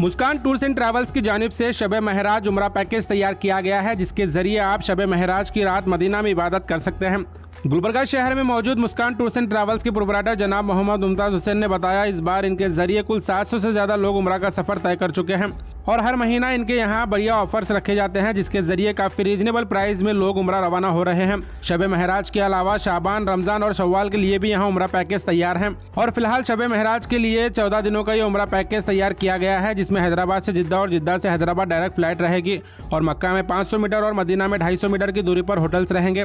Muskan tours and travels की जानब से शब महराज उमरा पैकेज तैयार किया गया है जिसके जरिए आप शब महराज की रात मदीना में इबादत कर सकते हैं गुलबरगा शहर में मौजूद मुस्कान टूर्स एंड ट्रैवल्स के प्रोपराइटर जनाब मोहम्मद मुमताज़ हुसैन ने बताया इस बार इनके जरिए कुल 700 से ज़्यादा लोग उम्र का सफ़र तय कर चुके हैं और हर महीना इनके यहाँ बढ़िया ऑफर्स रखे जाते हैं जिसके जरिए काफी रीजनेबल प्राइस में लोग उम्र रवाना हो रहे हैं शब महराज के अलावा शाबान रमजान और शवाल के लिए भी यहाँ उम्र पैकेज तैयार है और फिलहाल शब महराज के लिए चौदह दिनों का ये उम्र पैकेज तैयार किया गया है जिसमें हैदराबाद से जिद्दा और जिद्दा से हैदराबाद डायरेक्ट फ्लाइट रहेगी और मक्का में पाँच मीटर और मदीना में ढाई मीटर की दूरी पर होटल्स रहेंगे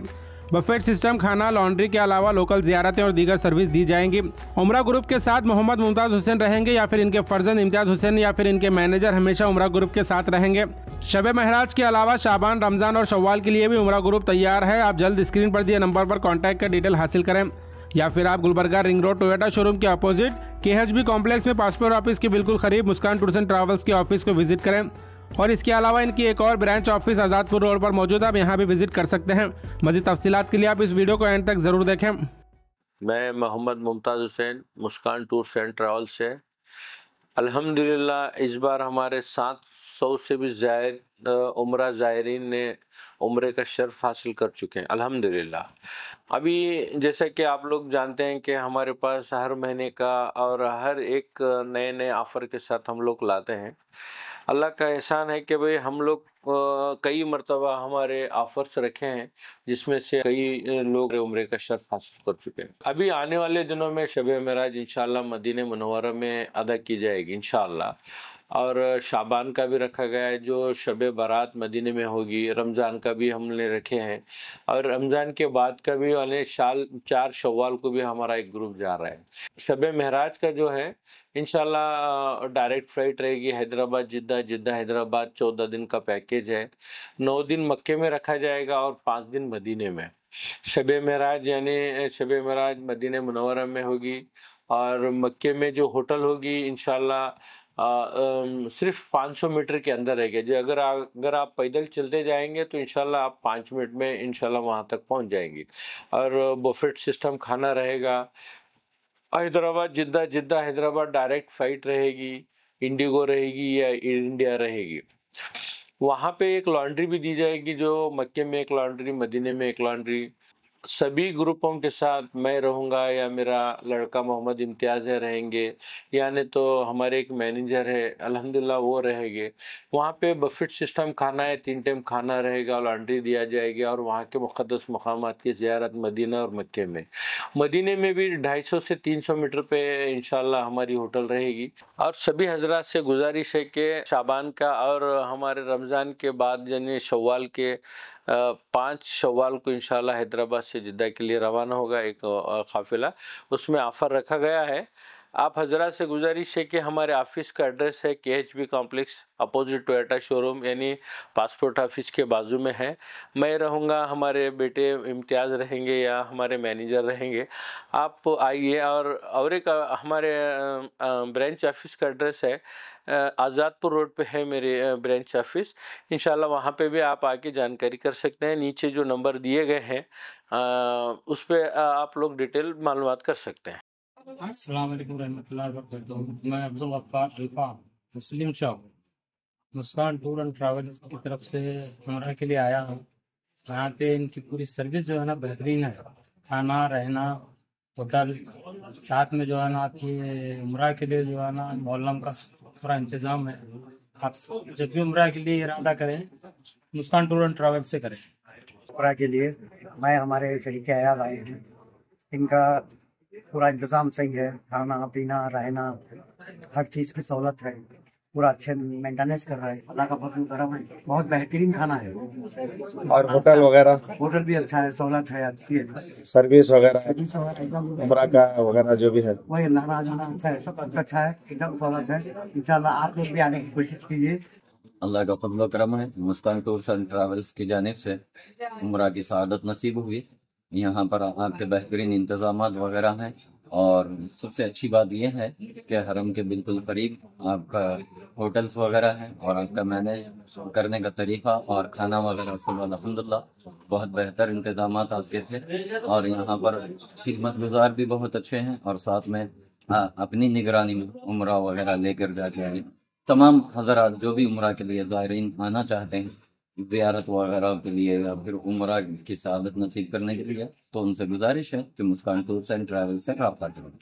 बफेट सिस्टम खाना लॉन्ड्री के अलावा लोकल जियारतें और दीगर सर्विस दी जाएंगी उमरा ग्रुप के साथ मोहम्मद मुमताज हुसैन रहेंगे या फिर इनके फर्जन इम्तियाज हुसैन या फिर इनके मैनेजर हमेशा उमरा ग्रुप के साथ रहेंगे शब महराज के अलावा शाबान रमजान और शवाल के लिए भी उमरा ग्रुप तैयार है आप जल्द स्क्रीन पर दिए नंबर पर कॉन्टैक्ट का डिटेल हासिल करें या फिर आप Gulbarga ring road Toyota showroom के अपोजिट के कॉम्प्लेक्स में पासपोर्ट ऑफिस के बिल्कुल करीब मुस्कान टूर्स एंड ट्रेवल्स के ऑफिस को विजिट करें और इसके अलावा इनकी एक और ब्रांच ऑफिस आज़ादपुर रोड पर मौजूद है आप यहाँ भी विजिट कर सकते हैं मजीद तफसीत के लिए आप इस वीडियो को एंड तक ज़रूर देखें मैं Mohammed Mumtaz Hussain Muskan tour and travel से अल्हम्दुलिल्लाह इस बार हमारे सात सौ से भी जायद उम्र ज़ायरीन ने उम्र का शर्फ हासिल कर चुके हैं अल्हम्दुलिल्लाह अभी जैसे कि आप लोग जानते हैं कि हमारे पास हर महीने का और हर एक नए नए ऑफ़र के साथ हम लोग लाते हैं अल्लाह का एहसान है कि भाई हम लोग कई मरतबा हमारे ऑफर्स रखे हैं जिसमें से कई लोग उम्र का शर्फ हासिल कर चुके हैं अभी आने वाले दिनों में शब मराज इन मदीन मनवरा में अदा की जाएगी इनशाला और शाबान का भी रखा गया है जो शब बारात मदीने में होगी रमज़ान का भी हमने रखे हैं और रमज़ान के बाद का भी वाले शाल चार शवाल को भी हमारा एक ग्रुप जा रहा है शब महराज का जो है इन डायरेक्ट फ्लाइट रहेगी हैदराबाद जिद्दा जिद्दा हैदराबाद चौदह दिन का पैकेज है नौ दिन मक्के में रखा जाएगा और पाँच दिन मदीने में शब महराज यानी शब महराज मदीने मनवरम में होगी और मक्के में जो होटल होगी इनशाला सिर्फ 500 मीटर के अंदर रह गया जो अगर आ, अगर आप पैदल चलते जाएंगे तो इंशाल्लाह आप पाँच मिनट में इंशाल्लाह वहाँ तक पहुँच जाएंगे और बोफेट सिस्टम खाना रहेगा Hyderabad Jeddah Jeddah Hyderabad direct flight रहेगी इंडिगो रहेगी या इंडिया रहेगी वहाँ पे एक लॉन्ड्री भी दी जाएगी जो मक्के में एक लॉन्ड्री मदीने में एक लॉन्ड्री सभी ग्रुपों के साथ मैं रहूँगा या मेरा लड़का मोहम्मद इम्तियाज़ है रहेंगे यानी तो हमारे एक मैनेजर है अल्हम्दुलिल्लाह वो रहेंगे वहाँ पे बफिट सिस्टम खाना है तीन टाइम खाना रहेगा और लॉन्ड्री दिया जाएगी और वहाँ के मुक़दस मकाम की ज्यारत मदीना और मक्के में मदीने में भी ढाई सौ से तीन सौ मीटर पे इन हमारी होटल रहेगी और सभी हजरात से गुजारिश है कि शाबान का और हमारे रमज़ान के बाद यानी शवाल के पाँच शवाल को इंशाल्लाह हैदराबाद से जिद्दा के लिए रवाना होगा एक काफिला उसमें ऑफ़र रखा गया है आप हजरा से गुजारिश है कि हमारे ऑफिस का एड्रेस है K H B complex opposite Toyota showroom यानी पासपोर्ट ऑफिस के बाजू में है मैं रहूँगा हमारे बेटे इम्तियाज़ रहेंगे या हमारे मैनेजर रहेंगे आप आइए और और एक हमारे ब्रांच ऑफिस का एड्रेस है आज़ादपुर रोड पे है मेरे ब्रांच ऑफिस इन वहाँ पे भी आप आके जानकारी कर सकते हैं नीचे जो नंबर दिए गए हैं उस पर आप लोग डिटेल मालूम कर सकते हैं हाँ, मैं अब्दुल गफ्फार अल्फा मुस्लिम चौक मुस्कान टूर एंड ट्रैवल की तरफ से उम्र के लिए आया हूँ यहाँ पे इनकी पूरी सर्विस जो है ना बेहतरीन है खाना रहना होटल साथ में जो है ना आपकी उम्र के लिए जो है ना मोहल्लम का पूरा इंतज़ाम है आप जब भी उम्र के लिए इरादा करें मुस्कान टूर एंड ट्रैवल से करें उम्र के लिए मैं हमारे शरीक आया भाई हैं इनका पूरा इंतज़ाम सही है खाना पीना रहना हर चीज़ की सहूलत है पूरा अच्छे मेंटेनेंस कर रहा है अल्लाह का फजल है बहुत बेहतरीन खाना है और होटल वगैरह होटल भी अच्छा है सहूलत है अच्छी है सर्विस वगैरह उम्र का वगैरह जो भी है वही नहरा जाना अच्छा है सब अच्छा है एकदम सहूलत है इंशाल्लाह आप लोग भी आने की कोशिश कीजिए अल्लाह का फजल करम है मुस्तान टूर्स एंड ट्रैवल्स की जानब से उम्र की शहादत नसीब हुई यहाँ पर आपके बेहतरीन इंतजाम वगैरह हैं और सबसे अच्छी बात यह है कि हरम के बिल्कुल करीब आपका होटल्स वगैरह हैं और आपका मैनेज करने का तरीका और खाना वगैरह सब अलहमदिल्ला बहुत बेहतर इंतजाम आपके थे और यहाँ पर खिदमत गुजार भी बहुत अच्छे हैं और साथ में आ, अपनी निगरानी में उम्र वगैरह लेकर जाके आए तमाम हजरात जो भी उम्र के लिए ज़ायरीन आना चाहते हैं जियारत वगैरह के लिए या फिर उम्र की सदत नसीब करने के लिए तो उनसे गुजारिश है कि मुस्कान टूर्स एंड ट्रैवल से रबा करें